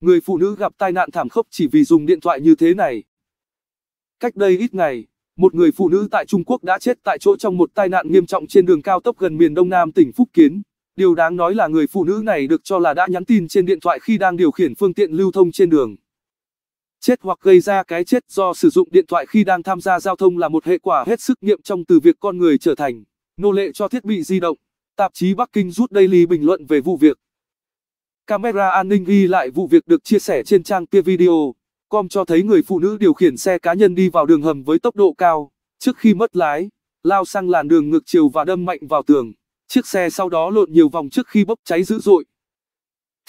Người phụ nữ gặp tai nạn thảm khốc chỉ vì dùng điện thoại như thế này. Cách đây ít ngày, một người phụ nữ tại Trung Quốc đã chết tại chỗ trong một tai nạn nghiêm trọng trên đường cao tốc gần miền Đông Nam tỉnh Phúc Kiến. Điều đáng nói là người phụ nữ này được cho là đã nhắn tin trên điện thoại khi đang điều khiển phương tiện lưu thông trên đường. Chết hoặc gây ra cái chết do sử dụng điện thoại khi đang tham gia giao thông là một hệ quả hết sức nghiệm trong từ việc con người trở thành nô lệ cho thiết bị di động. Tạp chí Bắc Kinh rút Daily bình luận về vụ việc. Camera an ninh ghi lại vụ việc được chia sẻ trên trang kia video. Com cho thấy người phụ nữ điều khiển xe cá nhân đi vào đường hầm với tốc độ cao, trước khi mất lái, lao sang làn đường ngược chiều và đâm mạnh vào tường. Chiếc xe sau đó lộn nhiều vòng trước khi bốc cháy dữ dội.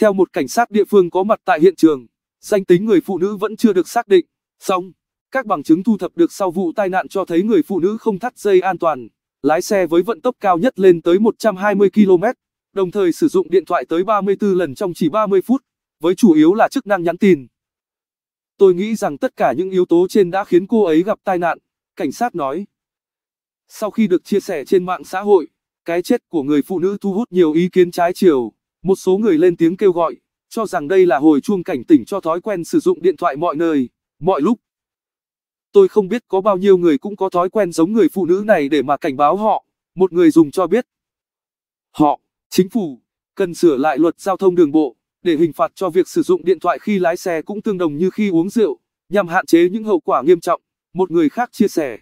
Theo một cảnh sát địa phương có mặt tại hiện trường, danh tính người phụ nữ vẫn chưa được xác định. Song, các bằng chứng thu thập được sau vụ tai nạn cho thấy người phụ nữ không thắt dây an toàn, lái xe với vận tốc cao nhất lên tới 120 km h đồng thời sử dụng điện thoại tới 34 lần trong chỉ 30 phút, với chủ yếu là chức năng nhắn tin. Tôi nghĩ rằng tất cả những yếu tố trên đã khiến cô ấy gặp tai nạn, cảnh sát nói. Sau khi được chia sẻ trên mạng xã hội, cái chết của người phụ nữ thu hút nhiều ý kiến trái chiều, một số người lên tiếng kêu gọi, cho rằng đây là hồi chuông cảnh tỉnh cho thói quen sử dụng điện thoại mọi nơi, mọi lúc. Tôi không biết có bao nhiêu người cũng có thói quen giống người phụ nữ này để mà cảnh báo họ, một người dùng cho biết. Họ Chính phủ cần sửa lại luật giao thông đường bộ để hình phạt cho việc sử dụng điện thoại khi lái xe cũng tương đồng như khi uống rượu, nhằm hạn chế những hậu quả nghiêm trọng, một người khác chia sẻ.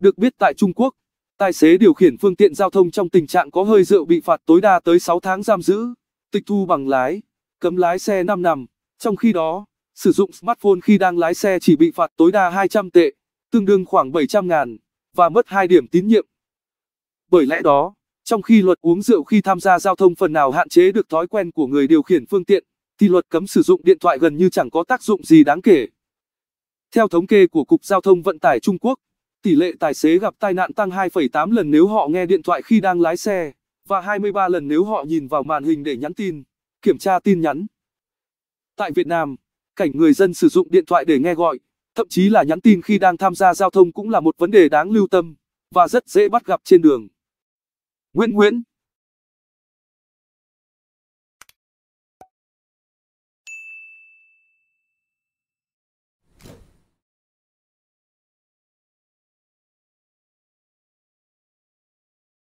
Được biết tại Trung Quốc, tài xế điều khiển phương tiện giao thông trong tình trạng có hơi rượu bị phạt tối đa tới 6 tháng giam giữ, tịch thu bằng lái, cấm lái xe 5 năm, trong khi đó, sử dụng smartphone khi đang lái xe chỉ bị phạt tối đa 200 tệ, tương đương khoảng 700 ngàn, và mất 2 điểm tín nhiệm. Bởi lẽ đó, trong khi luật uống rượu khi tham gia giao thông phần nào hạn chế được thói quen của người điều khiển phương tiện, thì luật cấm sử dụng điện thoại gần như chẳng có tác dụng gì đáng kể. Theo thống kê của Cục Giao thông Vận tải Trung Quốc, tỷ lệ tài xế gặp tai nạn tăng 2,8 lần nếu họ nghe điện thoại khi đang lái xe, và 23 lần nếu họ nhìn vào màn hình để nhắn tin, kiểm tra tin nhắn. Tại Việt Nam, cảnh người dân sử dụng điện thoại để nghe gọi, thậm chí là nhắn tin khi đang tham gia giao thông cũng là một vấn đề đáng lưu tâm, và rất dễ bắt gặp trên đường. Nguyễn Nguyễn